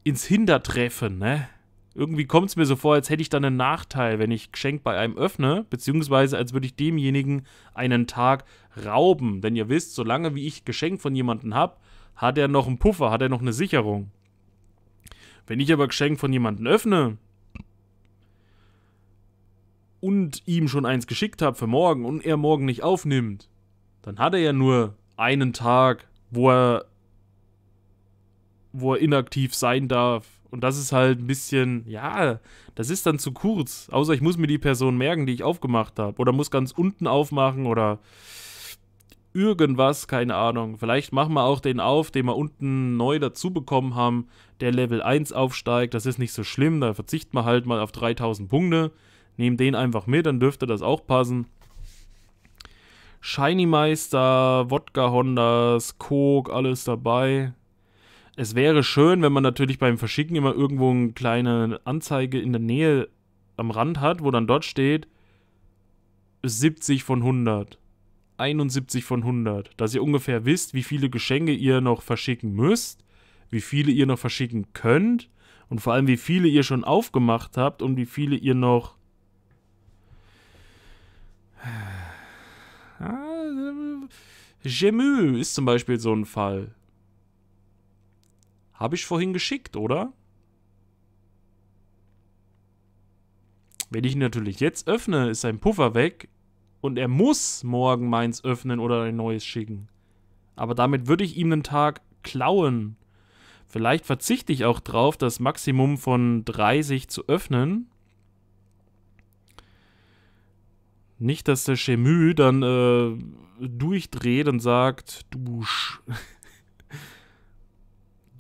ins Hintertreffen, ne? Irgendwie kommt es mir so vor, als hätte ich dann einen Nachteil, wenn ich Geschenk bei einem öffne, beziehungsweise als würde ich demjenigen einen Tag rauben. Denn ihr wisst, solange wie ich Geschenk von jemandem habe, hat er noch einen Puffer, hat er noch eine Sicherung. Wenn ich aber Geschenk von jemandem öffne und ihm schon eins geschickt habe für morgen und er morgen nicht aufnimmt, dann hat er ja nur einen Tag, wo er, wo er inaktiv sein darf. Und das ist halt ein bisschen, ja, das ist dann zu kurz. Außer ich muss mir die Person merken, die ich aufgemacht habe. Oder muss ganz unten aufmachen oder irgendwas, keine Ahnung. Vielleicht machen wir auch den auf, den wir unten neu dazu bekommen haben, der Level 1 aufsteigt. Das ist nicht so schlimm, da verzichten wir halt mal auf 3000 Punkte. Nehmen den einfach mit, dann dürfte das auch passen. Shiny Meister, Wodka Hondas, Coke, alles dabei. Es wäre schön, wenn man natürlich beim Verschicken immer irgendwo eine kleine Anzeige in der Nähe am Rand hat, wo dann dort steht 70 von 100 71 von 100, dass ihr ungefähr wisst, wie viele Geschenke ihr noch verschicken müsst, wie viele ihr noch verschicken könnt und vor allem wie viele ihr schon aufgemacht habt und wie viele ihr noch... Gemü ist zum Beispiel so ein Fall. Habe ich vorhin geschickt, oder? Wenn ich ihn natürlich jetzt öffne, ist sein Puffer weg und er muss morgen meins öffnen oder ein neues schicken. Aber damit würde ich ihm einen Tag klauen. Vielleicht verzichte ich auch drauf, das Maximum von 30 zu öffnen. Nicht, dass der Chemü dann äh, durchdreht und sagt, du Sch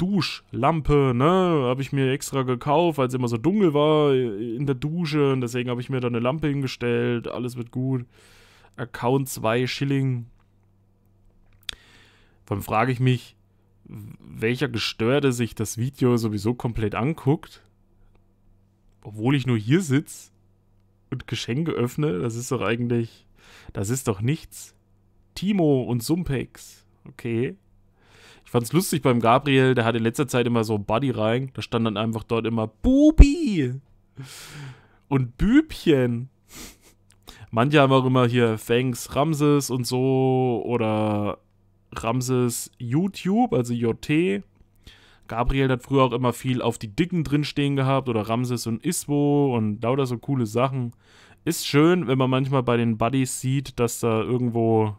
Duschlampe, ne, habe ich mir extra gekauft, weil es immer so dunkel war in der Dusche und deswegen habe ich mir da eine Lampe hingestellt, alles wird gut. Account 2 Schilling. Dann frage ich mich, welcher Gestörte sich das Video sowieso komplett anguckt, obwohl ich nur hier sitze und Geschenke öffne, das ist doch eigentlich, das ist doch nichts. Timo und Sumpex, okay fand es lustig beim Gabriel, der hat in letzter Zeit immer so Buddy rein. Da stand dann einfach dort immer Bubi und Bübchen. Manche haben auch immer hier Thanks Ramses und so oder Ramses YouTube, also JT. Gabriel hat früher auch immer viel auf die Dicken drinstehen gehabt oder Ramses und Iswo und lauter so coole Sachen. Ist schön, wenn man manchmal bei den Buddies sieht, dass da irgendwo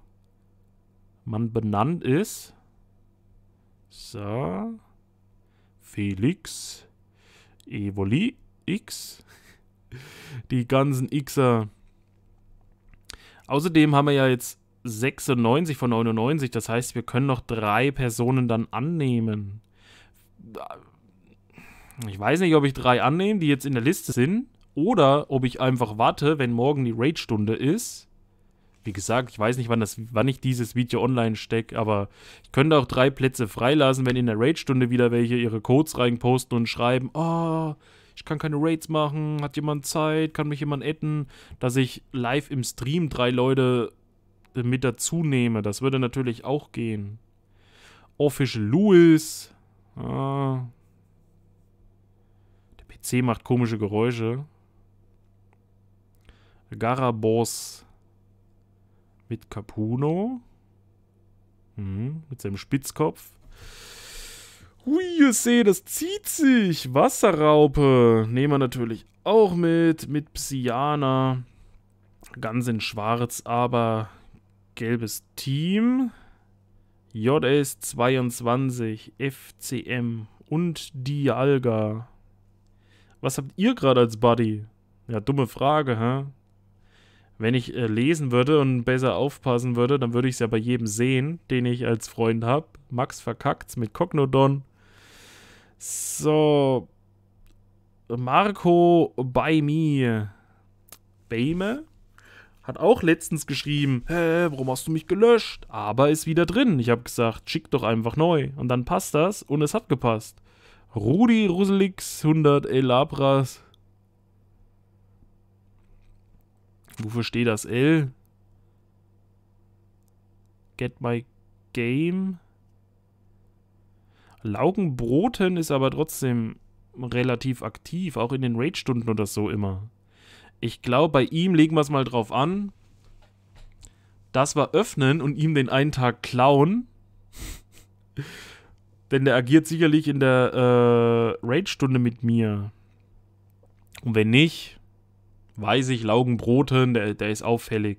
man benannt ist. So. Felix. Evoli. X. Die ganzen Xer. Außerdem haben wir ja jetzt 96 von 99. Das heißt, wir können noch drei Personen dann annehmen. Ich weiß nicht, ob ich drei annehme, die jetzt in der Liste sind. Oder ob ich einfach warte, wenn morgen die Raid-Stunde ist wie gesagt, ich weiß nicht, wann, das, wann ich dieses Video online stecke, aber ich könnte auch drei Plätze freilassen, wenn in der Raid-Stunde wieder welche ihre Codes reinposten und schreiben, oh, ich kann keine Raids machen, hat jemand Zeit, kann mich jemand adden, dass ich live im Stream drei Leute mit dazu nehme. Das würde natürlich auch gehen. Official Lewis. Ah. Der PC macht komische Geräusche. Garaboss. Mit Capuno. Hm, mit seinem Spitzkopf. Hui, ihr seht, das zieht sich. Wasserraupe nehmen wir natürlich auch mit. Mit Psyana. Ganz in schwarz, aber gelbes Team. JS 22, FCM und Dialga. Was habt ihr gerade als Buddy? Ja, dumme Frage, hä? wenn ich äh, lesen würde und besser aufpassen würde, dann würde ich es ja bei jedem sehen, den ich als Freund habe. Max verkackt's mit Cognodon. So. Marco bei mir. Bame hat auch letztens geschrieben, hä, warum hast du mich gelöscht? Aber ist wieder drin. Ich habe gesagt, schick doch einfach neu. Und dann passt das und es hat gepasst. Rudi Ruselix 100 Elabras Wofür steht das L? Get my game. Laugenbroten ist aber trotzdem relativ aktiv, auch in den Raid-Stunden oder so immer. Ich glaube, bei ihm legen wir es mal drauf an. Das war öffnen und ihm den einen Tag klauen. Denn der agiert sicherlich in der äh, Raid-Stunde mit mir. Und wenn nicht, weiß ich, Laugenbroten, der, der ist auffällig,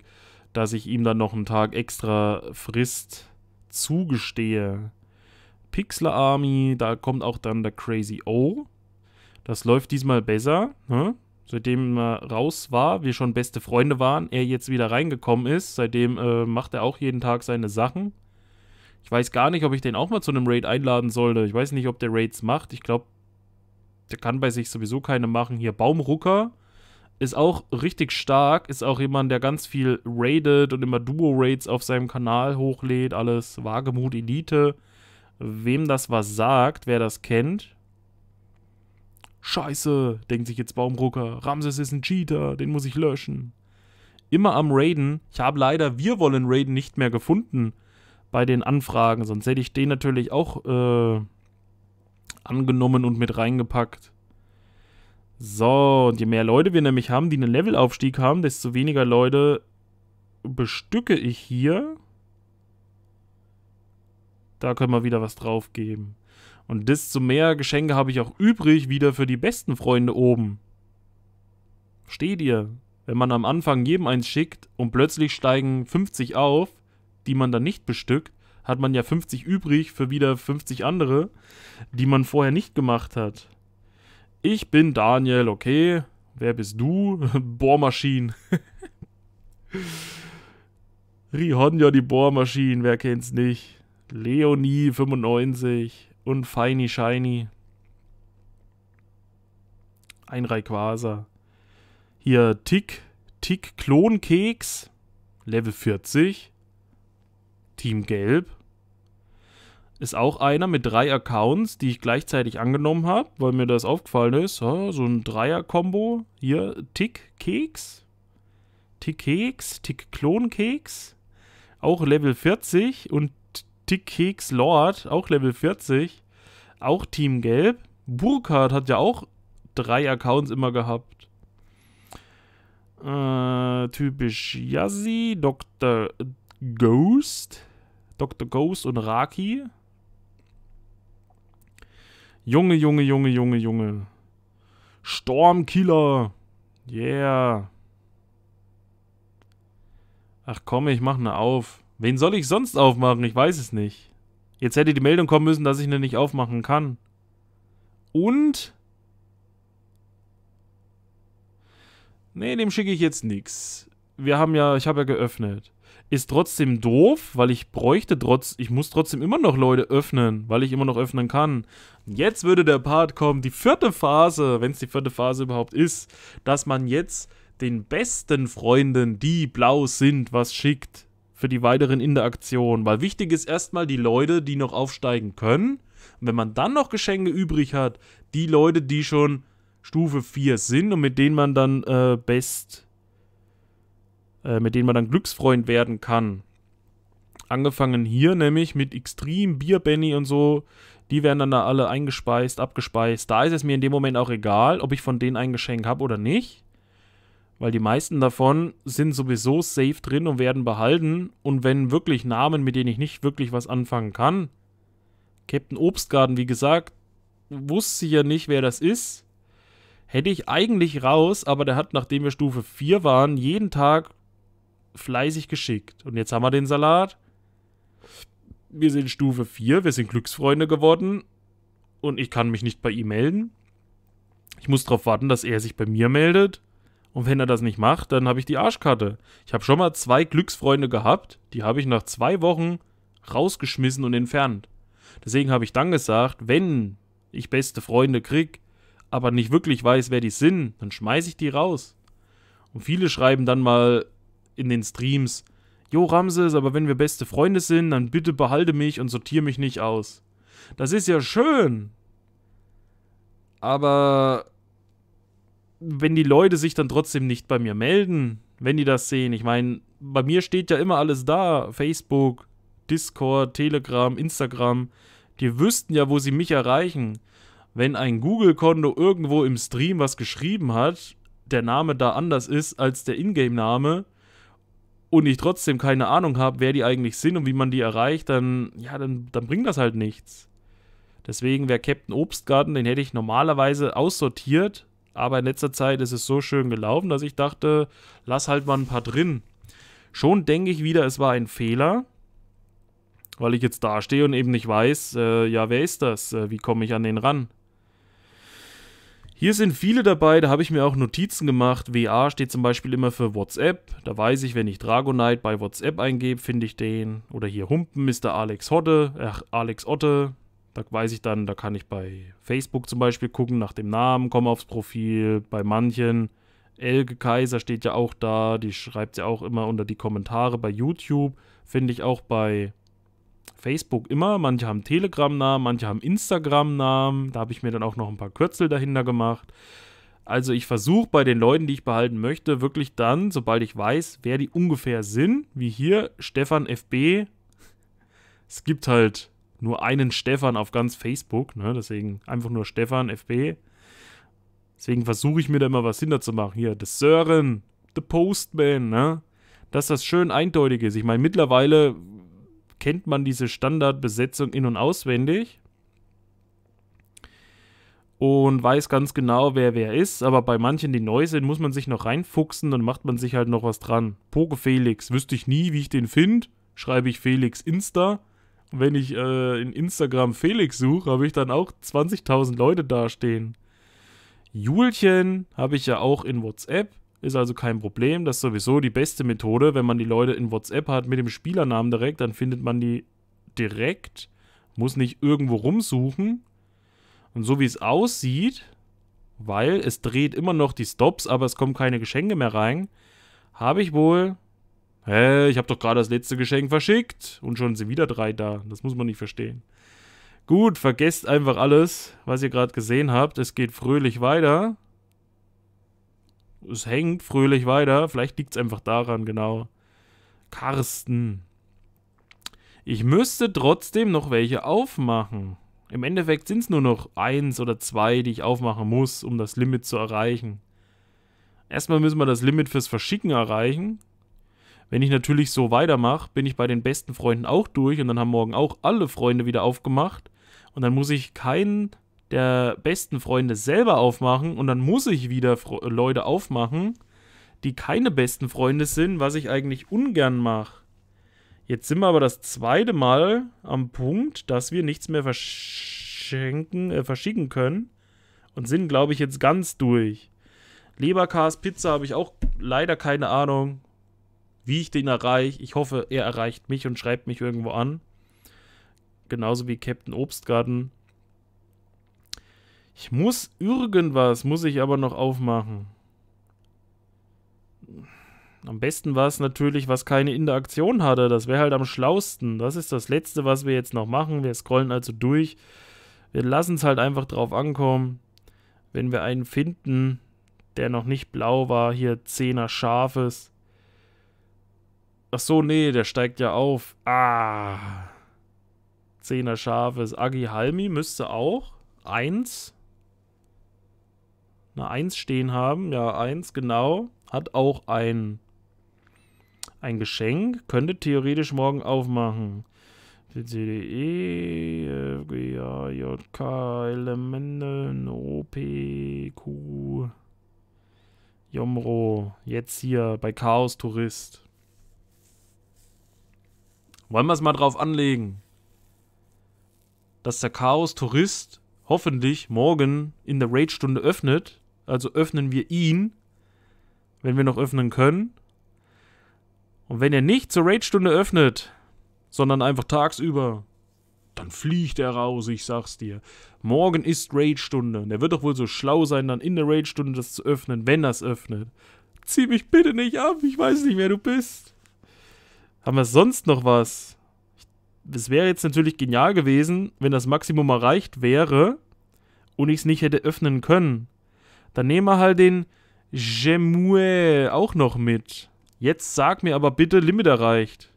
dass ich ihm dann noch einen Tag extra Frist zugestehe. Pixler Army, da kommt auch dann der Crazy O. Das läuft diesmal besser, ne? seitdem er raus war, wir schon beste Freunde waren, er jetzt wieder reingekommen ist. Seitdem äh, macht er auch jeden Tag seine Sachen. Ich weiß gar nicht, ob ich den auch mal zu einem Raid einladen sollte. Ich weiß nicht, ob der Raids macht. Ich glaube, der kann bei sich sowieso keine machen. Hier Baumrucker ist auch richtig stark, ist auch jemand, der ganz viel raidet und immer Duo-Raids auf seinem Kanal hochlädt, alles Wagemut Elite. Wem das was sagt, wer das kennt. Scheiße, denkt sich jetzt Baumrucker, Ramses ist ein Cheater, den muss ich löschen. Immer am Raiden. Ich habe leider Wir wollen Raiden nicht mehr gefunden bei den Anfragen, sonst hätte ich den natürlich auch äh, angenommen und mit reingepackt. So, und je mehr Leute wir nämlich haben, die einen Levelaufstieg haben, desto weniger Leute bestücke ich hier. Da können wir wieder was draufgeben. Und desto mehr Geschenke habe ich auch übrig wieder für die besten Freunde oben. Steht ihr? Wenn man am Anfang jedem eins schickt und plötzlich steigen 50 auf, die man dann nicht bestückt, hat man ja 50 übrig für wieder 50 andere, die man vorher nicht gemacht hat. Ich bin Daniel, okay. Wer bist du? Bohrmaschinen. Rihonja, die Bohrmaschinen, wer kennt's nicht? Leonie 95 und Feiny Shiny. Ein Rayquaza. Hier Tick, Tick Klonkeks, Level 40. Team Gelb ist auch einer mit drei Accounts, die ich gleichzeitig angenommen habe, weil mir das aufgefallen ist. so ein Dreier-Kombo. Hier Tick-Keks. Tick-Keks, tick Tick-Klon-Keks. Auch Level 40 und Tick-Keks-Lord, auch Level 40. Auch Team Gelb. Burkhardt hat ja auch drei Accounts immer gehabt. Äh, typisch Yazzi, Dr. Ghost. Dr. Ghost und Raki. Junge, Junge, Junge, Junge, Junge. Stormkiller. Yeah. Ach komm, ich mach ne auf. Wen soll ich sonst aufmachen? Ich weiß es nicht. Jetzt hätte die Meldung kommen müssen, dass ich ne nicht aufmachen kann. Und? Nee, dem schicke ich jetzt nichts. Wir haben ja, ich habe ja geöffnet ist trotzdem doof, weil ich bräuchte trotz, ich muss trotzdem immer noch Leute öffnen, weil ich immer noch öffnen kann. Jetzt würde der Part kommen, die vierte Phase, wenn es die vierte Phase überhaupt ist, dass man jetzt den besten Freunden, die blau sind, was schickt für die weiteren Interaktionen. Weil wichtig ist erstmal die Leute, die noch aufsteigen können. Und wenn man dann noch Geschenke übrig hat, die Leute, die schon Stufe 4 sind und mit denen man dann äh, best äh, mit denen man dann Glücksfreund werden kann. Angefangen hier nämlich mit Extrem, Bier Benny und so. Die werden dann da alle eingespeist, abgespeist. Da ist es mir in dem Moment auch egal, ob ich von denen ein Geschenk habe oder nicht. Weil die meisten davon sind sowieso safe drin und werden behalten. Und wenn wirklich Namen, mit denen ich nicht wirklich was anfangen kann. Captain Obstgarten, wie gesagt, wusste ich ja nicht, wer das ist. Hätte ich eigentlich raus, aber der hat, nachdem wir Stufe 4 waren, jeden Tag fleißig geschickt. Und jetzt haben wir den Salat. Wir sind Stufe 4, wir sind Glücksfreunde geworden. Und ich kann mich nicht bei ihm melden. Ich muss darauf warten, dass er sich bei mir meldet. Und wenn er das nicht macht, dann habe ich die Arschkarte. Ich habe schon mal zwei Glücksfreunde gehabt, die habe ich nach zwei Wochen rausgeschmissen und entfernt. Deswegen habe ich dann gesagt, wenn ich beste Freunde krieg, aber nicht wirklich weiß, wer die sind, dann schmeiße ich die raus. Und viele schreiben dann mal in den Streams. Jo, Ramses, aber wenn wir beste Freunde sind, dann bitte behalte mich und sortiere mich nicht aus. Das ist ja schön. Aber wenn die Leute sich dann trotzdem nicht bei mir melden, wenn die das sehen, ich meine, bei mir steht ja immer alles da. Facebook, Discord, Telegram, Instagram. Die wüssten ja, wo sie mich erreichen. Wenn ein Google-Konto irgendwo im Stream was geschrieben hat, der Name da anders ist als der Ingame-Name, und ich trotzdem keine Ahnung habe, wer die eigentlich sind und wie man die erreicht, dann, ja, dann, dann bringt das halt nichts. Deswegen wäre Captain Obstgarten, den hätte ich normalerweise aussortiert, aber in letzter Zeit ist es so schön gelaufen, dass ich dachte, lass halt mal ein paar drin. Schon denke ich wieder, es war ein Fehler, weil ich jetzt dastehe und eben nicht weiß, äh, ja, wer ist das? Äh, wie komme ich an den ran? Hier sind viele dabei, da habe ich mir auch Notizen gemacht. WA steht zum Beispiel immer für WhatsApp. Da weiß ich, wenn ich Dragonite bei WhatsApp eingebe, finde ich den. Oder hier Humpen Mr. Alex Hotte, ach, Alex Otte. Da weiß ich dann, da kann ich bei Facebook zum Beispiel gucken nach dem Namen, komme aufs Profil. Bei manchen, Elke Kaiser steht ja auch da, die schreibt ja auch immer unter die Kommentare. Bei YouTube finde ich auch bei Facebook immer, manche haben Telegram-Namen, manche haben Instagram-Namen. Da habe ich mir dann auch noch ein paar Kürzel dahinter gemacht. Also ich versuche bei den Leuten, die ich behalten möchte, wirklich dann, sobald ich weiß, wer die ungefähr sind, wie hier Stefan FB. Es gibt halt nur einen Stefan auf ganz Facebook, ne? deswegen einfach nur Stefan FB. Deswegen versuche ich mir da immer was hinterzumachen. Hier, das Sören, The Postman, ne? Dass das schön eindeutig ist. Ich meine, mittlerweile kennt man diese Standardbesetzung in- und auswendig und weiß ganz genau, wer wer ist. Aber bei manchen, die neu sind, muss man sich noch reinfuchsen, dann macht man sich halt noch was dran. Poke Felix, wüsste ich nie, wie ich den finde, schreibe ich Felix Insta. Wenn ich äh, in Instagram Felix suche, habe ich dann auch 20.000 Leute dastehen. Julchen habe ich ja auch in WhatsApp. Ist also kein Problem. Das ist sowieso die beste Methode, wenn man die Leute in WhatsApp hat mit dem Spielernamen direkt, dann findet man die direkt, muss nicht irgendwo rumsuchen. Und so wie es aussieht, weil es dreht immer noch die Stops, aber es kommen keine Geschenke mehr rein, habe ich wohl... Hä, hey, ich habe doch gerade das letzte Geschenk verschickt und schon sind wieder drei da. Das muss man nicht verstehen. Gut, vergesst einfach alles, was ihr gerade gesehen habt. Es geht fröhlich weiter es hängt fröhlich weiter. Vielleicht liegt es einfach daran, genau. Karsten. Ich müsste trotzdem noch welche aufmachen. Im Endeffekt sind es nur noch eins oder zwei, die ich aufmachen muss, um das Limit zu erreichen. Erstmal müssen wir das Limit fürs Verschicken erreichen. Wenn ich natürlich so weitermache, bin ich bei den besten Freunden auch durch und dann haben morgen auch alle Freunde wieder aufgemacht. Und dann muss ich keinen der besten Freunde selber aufmachen und dann muss ich wieder Fre äh, Leute aufmachen, die keine besten Freunde sind, was ich eigentlich ungern mache. Jetzt sind wir aber das zweite Mal am Punkt, dass wir nichts mehr verschenken, äh, verschicken können und sind, glaube ich, jetzt ganz durch. Leberkas Pizza habe ich auch leider keine Ahnung, wie ich den erreiche. Ich hoffe, er erreicht mich und schreibt mich irgendwo an. Genauso wie Captain Obstgarten. Ich muss irgendwas, muss ich aber noch aufmachen. Am besten war es natürlich, was keine Interaktion hatte. Das wäre halt am schlausten. Das ist das Letzte, was wir jetzt noch machen. Wir scrollen also durch. Wir lassen es halt einfach drauf ankommen. Wenn wir einen finden, der noch nicht blau war, hier 10er scharfes. Ach so, nee, der steigt ja auf. Ah. 10er scharfes. Agi Halmi müsste auch. Eins eine 1 stehen haben. Ja, 1, genau. Hat auch ein, ein Geschenk. Könnte theoretisch morgen aufmachen. CDE, FGA, JK, Elemente, OP, Q, Jomro. Jetzt hier bei Chaos Tourist. Wollen wir es mal drauf anlegen, dass der Chaos Tourist hoffentlich morgen in der Raid-Stunde öffnet also öffnen wir ihn, wenn wir noch öffnen können. Und wenn er nicht zur Raid-Stunde öffnet, sondern einfach tagsüber, dann fliegt er raus, ich sag's dir. Morgen ist Raid-Stunde. Und er wird doch wohl so schlau sein, dann in der Raid-Stunde das zu öffnen, wenn er's öffnet. Zieh mich bitte nicht ab, ich weiß nicht, wer du bist. Haben wir sonst noch was? Es wäre jetzt natürlich genial gewesen, wenn das Maximum erreicht wäre und ich es nicht hätte öffnen können. Dann nehmen wir halt den Jemue auch noch mit. Jetzt sag mir aber bitte, Limit erreicht.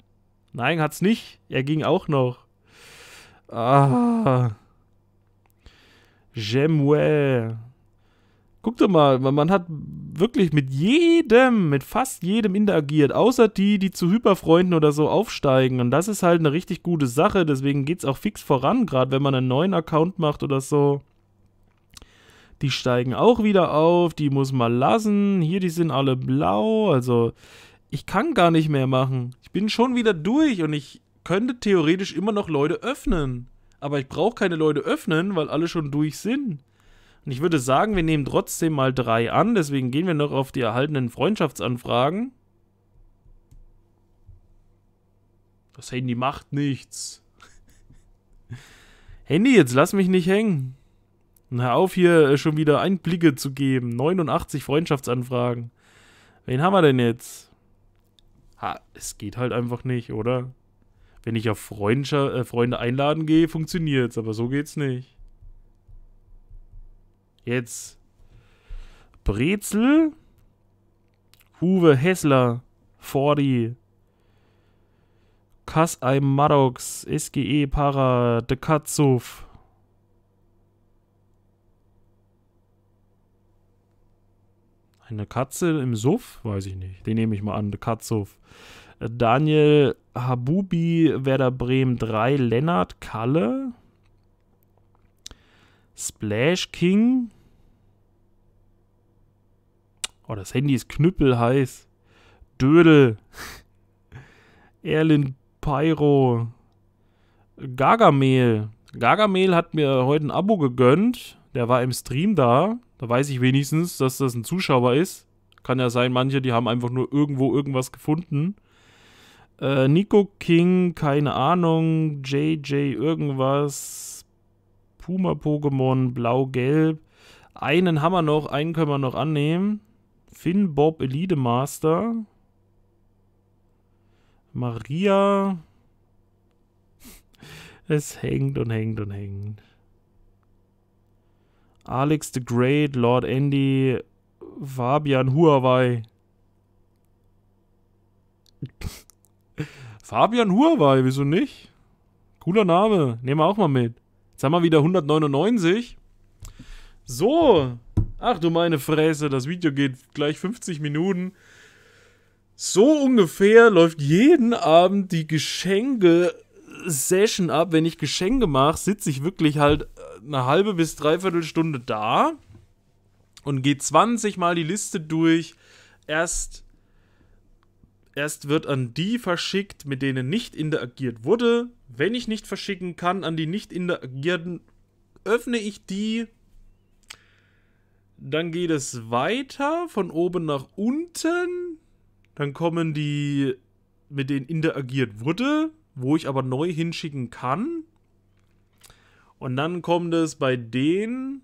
Nein, hat's nicht. Er ging auch noch. Ah. Jemue. Guck doch mal, man hat wirklich mit jedem, mit fast jedem interagiert, außer die, die zu Hyperfreunden oder so aufsteigen. Und das ist halt eine richtig gute Sache, deswegen geht's auch fix voran, gerade wenn man einen neuen Account macht oder so. Die steigen auch wieder auf, die muss man lassen. Hier, die sind alle blau. Also, ich kann gar nicht mehr machen. Ich bin schon wieder durch und ich könnte theoretisch immer noch Leute öffnen. Aber ich brauche keine Leute öffnen, weil alle schon durch sind. Und ich würde sagen, wir nehmen trotzdem mal drei an. Deswegen gehen wir noch auf die erhaltenen Freundschaftsanfragen. Das Handy macht nichts. Handy, jetzt lass mich nicht hängen. Hör auf, hier äh, schon wieder Einblicke zu geben. 89 Freundschaftsanfragen. Wen haben wir denn jetzt? Ha, es geht halt einfach nicht, oder? Wenn ich auf Freundschaft, äh, Freunde einladen gehe, funktioniert's, aber so geht's nicht. Jetzt. Brezel. Huwe Hessler. 40. Kassai Maddox. SGE Para. De Katzow. Eine Katze im Suff? Weiß ich nicht. Den nehme ich mal an, eine Katzsuff. Äh, Daniel Habubi, Werder Bremen 3, Lennart Kalle. Splash King. Oh, das Handy ist knüppelheiß. Dödel. Erlin Pyro. Gargamel. Gargamel hat mir heute ein Abo gegönnt. Der war im Stream da. Da weiß ich wenigstens, dass das ein Zuschauer ist. Kann ja sein, manche, die haben einfach nur irgendwo irgendwas gefunden. Äh, Nico King, keine Ahnung. JJ irgendwas. Puma-Pokémon, blau-gelb. Einen haben wir noch, einen können wir noch annehmen. Finn Bob Elite Master. Maria. Es hängt und hängt und hängt. Alex the Great, Lord Andy, Fabian Huawei. Fabian Huawei, wieso nicht? Cooler Name, nehmen wir auch mal mit. Jetzt haben wir wieder 199. So, ach du meine Fräse, das Video geht gleich 50 Minuten. So ungefähr läuft jeden Abend die Geschenke-Session ab. Wenn ich Geschenke mache, sitze ich wirklich halt eine halbe bis dreiviertel Stunde da und geht 20 Mal die Liste durch. Erst, erst wird an die verschickt, mit denen nicht interagiert wurde. Wenn ich nicht verschicken kann an die nicht interagierten, öffne ich die. Dann geht es weiter von oben nach unten. Dann kommen die, mit denen interagiert wurde, wo ich aber neu hinschicken kann. Und dann kommt es bei denen,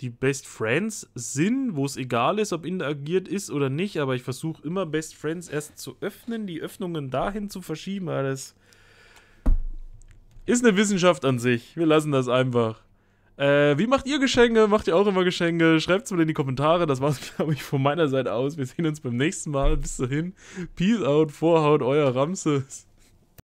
die Best Friends sind, wo es egal ist, ob interagiert ist oder nicht, aber ich versuche immer Best Friends erst zu öffnen, die Öffnungen dahin zu verschieben, weil das ist eine Wissenschaft an sich. Wir lassen das einfach. Äh, wie macht ihr Geschenke? Macht ihr auch immer Geschenke? Schreibt es mal in die Kommentare. Das war es, glaube ich, von meiner Seite aus. Wir sehen uns beim nächsten Mal. Bis dahin. Peace out, Vorhaut, euer Ramses.